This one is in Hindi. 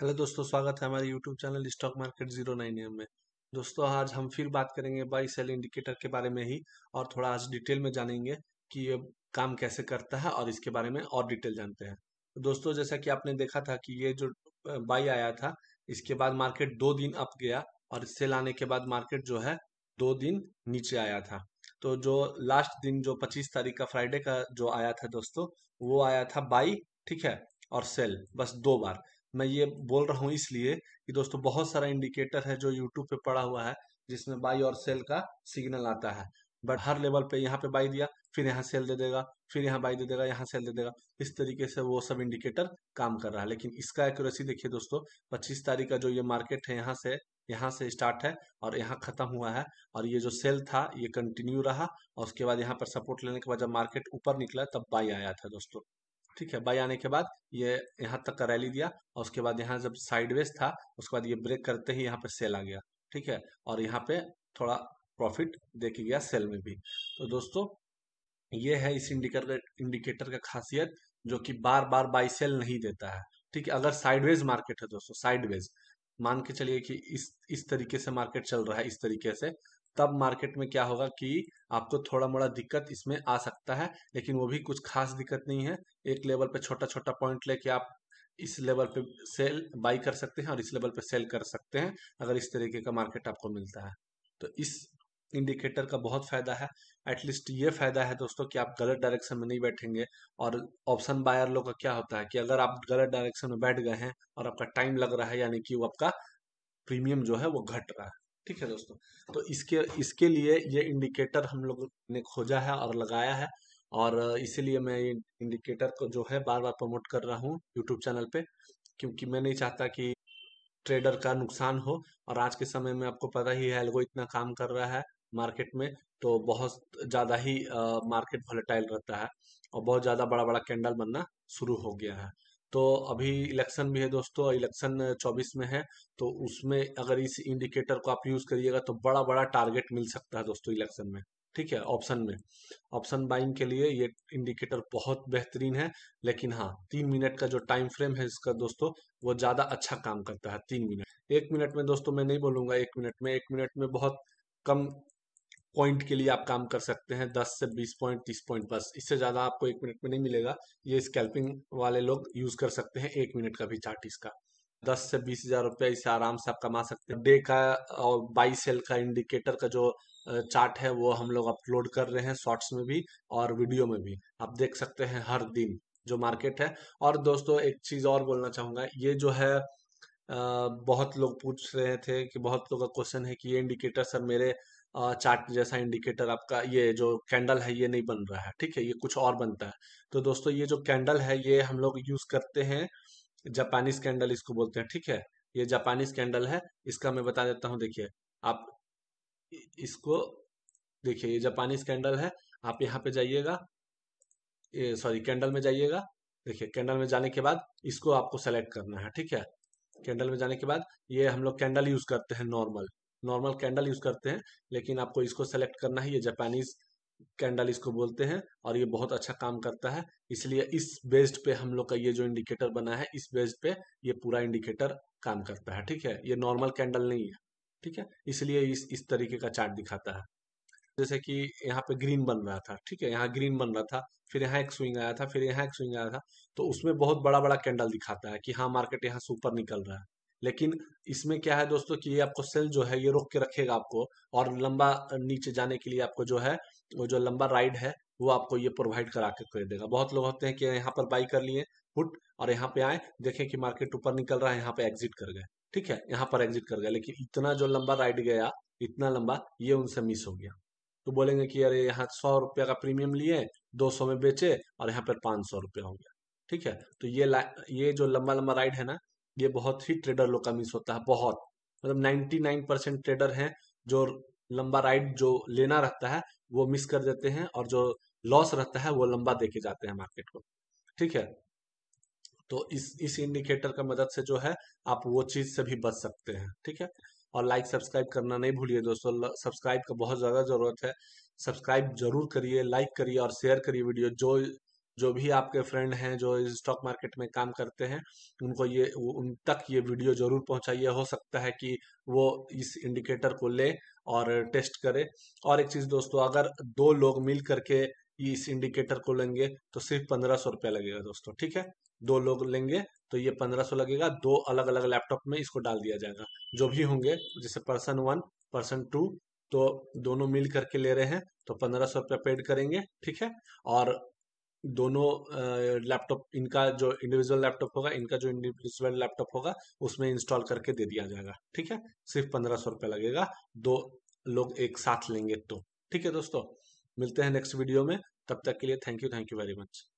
हेलो दोस्तों स्वागत है हमारे YouTube channel stock market zero nine M में दोस्तों आज हम फिर बात करेंगे बाई सेल इंडिकेटर के बारे में ही और थोड़ा आज डिटेल में जानेंगे कि ये काम कैसे करता है और इसके बारे में और डिटेल जानते हैं तो दोस्तों जैसा कि आपने देखा था कि ये जो बाई आया था इसके बाद मार्केट दो दिन अप गया और सेल आने के बाद मार्केट जो है दो दिन नीचे आया था तो जो लास्ट दिन जो पच्चीस तारीख का फ्राइडे का जो आया था दोस्तों वो आया था बाई ठीक है और सेल बस दो बार मैं ये बोल रहा हूँ इसलिए कि दोस्तों बहुत सारा इंडिकेटर है जो यूट्यूब पे पड़ा हुआ है जिसमें बाई और सेल का सिग्नल आता है बट हर लेवल पे यहाँ पे बाई दिया फिर यहाँ सेल दे देगा फिर यहाँ बाई दे देगा यहाँ सेल दे देगा इस तरीके से वो सब इंडिकेटर काम कर रहा है लेकिन इसका एक्यूरेसी देखिए दोस्तों पच्चीस तारीख का जो ये मार्केट है यहाँ से यहाँ से स्टार्ट है और यहाँ खत्म हुआ है और ये जो सेल था ये कंटिन्यू रहा और उसके बाद यहाँ पर सपोर्ट लेने के बाद जब मार्केट ऊपर निकला तब बाई आया था दोस्तों ठीक है बाई आने के बाद ये यहाँ तक का रैली दिया और उसके बाद यहाँ जब साइडवेज था उसके बाद ये ब्रेक करते ही यहाँ पे सेल आ गया ठीक है और यहाँ पे थोड़ा प्रॉफिट देखी गया सेल में भी तो दोस्तों ये है इस इंडिकेटर इंडिकेटर का खासियत जो कि बार बार बाई सेल नहीं देता है ठीक है अगर साइडवेज मार्केट है दोस्तों साइडवेज मान के चलिए कि इस इस तरीके से मार्केट चल रहा है इस तरीके से तब मार्केट में क्या होगा कि आपको थोड़ा मोड़ा दिक्कत इसमें आ सकता है लेकिन वो भी कुछ खास दिक्कत नहीं है एक लेवल पे छोटा छोटा पॉइंट लेके आप इस लेवल पे सेल बाई कर सकते हैं और इस लेवल पे सेल कर सकते हैं अगर इस तरीके का मार्केट आपको मिलता है तो इस इंडिकेटर का बहुत फायदा है एटलीस्ट ये फायदा है दोस्तों कि आप गलत डायरेक्शन में नहीं बैठेंगे और ऑप्शन बायर लोग का क्या होता है कि अगर आप गलत डायरेक्शन में बैठ गए हैं और आपका टाइम लग रहा है यानी कि वो आपका प्रीमियम जो है वो घट रहा है ठीक है दोस्तों तो इसके इसके लिए ये इंडिकेटर हम लोग ने खोजा है और लगाया है और इसीलिए मैं ये इंडिकेटर को जो है बार बार प्रमोट कर रहा हूँ यूट्यूब चैनल पे क्योंकि मैं नहीं चाहता कि ट्रेडर का नुकसान हो और आज के समय में आपको पता ही है एल्गो इतना काम कर रहा है मार्केट में तो बहुत ज़्यादा ही मार्केट वोलेटाइल रहता है और बहुत ज़्यादा बड़ा बड़ा कैंडल बनना शुरू हो गया है तो अभी इलेक्शन भी है दोस्तों इलेक्शन 24 में है तो उसमें अगर इस इंडिकेटर को आप यूज करिएगा तो बड़ा बड़ा टारगेट मिल सकता है दोस्तों इलेक्शन में ठीक है ऑप्शन में ऑप्शन बाइंग के लिए ये इंडिकेटर बहुत बेहतरीन है लेकिन हाँ तीन मिनट का जो टाइम फ्रेम है इसका दोस्तों वो ज़्यादा अच्छा काम करता है तीन मिनट एक मिनट में दोस्तों मैं नहीं बोलूंगा एक मिनट में एक मिनट में बहुत कम पॉइंट के लिए आप काम कर सकते हैं दस से बीस पॉइंट तीस पॉइंट बस इससे ज़्यादा आपको एक मिनट में नहीं मिलेगा ये स्कैल्पिंग वाले लोग यूज़ कर सकते हैं एक मिनट का भी चार्ट इसका दस से बीस हजार रुपया इसे आराम से आप कमा सकते हैं डे का और बाई सेल का इंडिकेटर का जो चार्ट है वो हम लोग अपलोड कर रहे हैं शॉर्ट्स में भी और वीडियो में भी आप देख सकते हैं हर दिन जो मार्केट है और दोस्तों एक चीज़ और बोलना चाहूंगा ये जो है बहुत लोग पूछ रहे थे कि बहुत लोग का क्वेश्चन है कि ये इंडिकेटर सर मेरे चार्ट जैसा इंडिकेटर आपका ये जो कैंडल है ये नहीं बन रहा है ठीक है ये कुछ और बनता है तो दोस्तों ये जो कैंडल है ये हम लोग यूज करते हैं जापानीज कैंडल इसको बोलते हैं ठीक है ये जापानीज कैंडल है इसका मैं बता देता हूँ देखिए आप इसको देखिए ये जापानीज कैंडल है आप यहाँ पे जाइएगा सॉरी कैंडल में जाइएगा देखिए कैंडल में जाने के बाद इसको आपको सेलेक्ट करना है ठीक है कैंडल में जाने के बाद ये हम लोग कैंडल यूज करते हैं नॉर्मल नॉर्मल कैंडल यूज करते हैं लेकिन आपको इसको सेलेक्ट करना है ये जापानीज कैंडल इसको बोलते हैं और ये बहुत अच्छा काम करता है इसलिए इस बेस्ड पे हम लोग का ये जो इंडिकेटर बना है इस बेस्ड पे ये पूरा इंडिकेटर काम करता है ठीक है ये नॉर्मल कैंडल नहीं है ठीक है इसलिए इस इस तरीके का चार्ट दिखाता है जैसे कि यहाँ पे ग्रीन बन रहा था ठीक है यहाँ ग्रीन बन रहा था फिर यहाँ एक स्विंग आया था फिर यहाँ एक स्विंग आया था तो उसमें बहुत बड़ा बड़ा कैंडल दिखाता है कि हाँ मार्केट यहाँ सुपर निकल रहा है लेकिन इसमें क्या है दोस्तों कि ये आपको सेल जो है ये रोक के रखेगा आपको और लंबा नीचे जाने के लिए आपको जो है वो जो लंबा राइड है वो आपको ये प्रोवाइड करा के कर देगा बहुत लोग होते हैं कि यहाँ पर बाई कर लिए पुट और यहाँ पे आए देखें कि मार्केट ऊपर निकल रहा है यहाँ पे एग्जिट कर गए ठीक है यहाँ पर एग्जिट कर गए लेकिन इतना जो लंबा राइड गया इतना लंबा ये उनसे मिस हो गया तो बोलेंगे कि अरे यहाँ सौ रुपये का प्रीमियम लिए दो सौ में बेचे और यहाँ पर पाँच सौ रुपया हो गया ठीक है तो ये ये जो लंबा लंबा राइड है ना ये बहुत ही ट्रेडर लोग का मिस होता है बहुत मतलब नाइन्टी नाइन परसेंट ट्रेडर हैं जो लंबा राइड जो लेना रहता है वो मिस कर देते हैं और जो लॉस रहता है वो लंबा देके जाते हैं मार्केट को ठीक है तो इस इस इंडिकेटर का मदद से जो है आप वो चीज से भी बच सकते हैं ठीक है और लाइक सब्सक्राइब करना नहीं भूलिए दोस्तों सब्सक्राइब का बहुत ज़्यादा ज़रूरत है सब्सक्राइब जरूर करिए लाइक करिए और शेयर करिए वीडियो जो जो भी आपके फ्रेंड हैं जो स्टॉक मार्केट में काम करते हैं उनको ये उन तक ये वीडियो जरूर पहुंचाइए हो सकता है कि वो इस इंडिकेटर को ले और टेस्ट करे और एक चीज दोस्तों अगर दो लोग मिल करके इस इंडिकेटर को लेंगे तो सिर्फ पंद्रह सौ रुपया लगेगा दोस्तों ठीक है दो लोग लेंगे तो ये पंद्रह सौ लगेगा दो अलग अलग लैपटॉप में इसको डाल दिया जाएगा जो भी होंगे जैसे पर्सन वन पर्सन टू तो दोनों मिल करके ले रहे हैं तो पंद्रह सौ रुपया पेड करेंगे ठीक है और दोनों लैपटॉप इनका जो इंडिविजुअल लैपटॉप होगा इनका जो इंडिविजुअल लैपटॉप होगा उसमें इंस्टॉल करके दे दिया जाएगा ठीक है सिर्फ पंद्रह सौ रुपये लगेगा दो लोग एक साथ लेंगे तो ठीक है दोस्तों मिलते हैं नेक्स्ट वीडियो में तब तक के लिए thank you thank you very much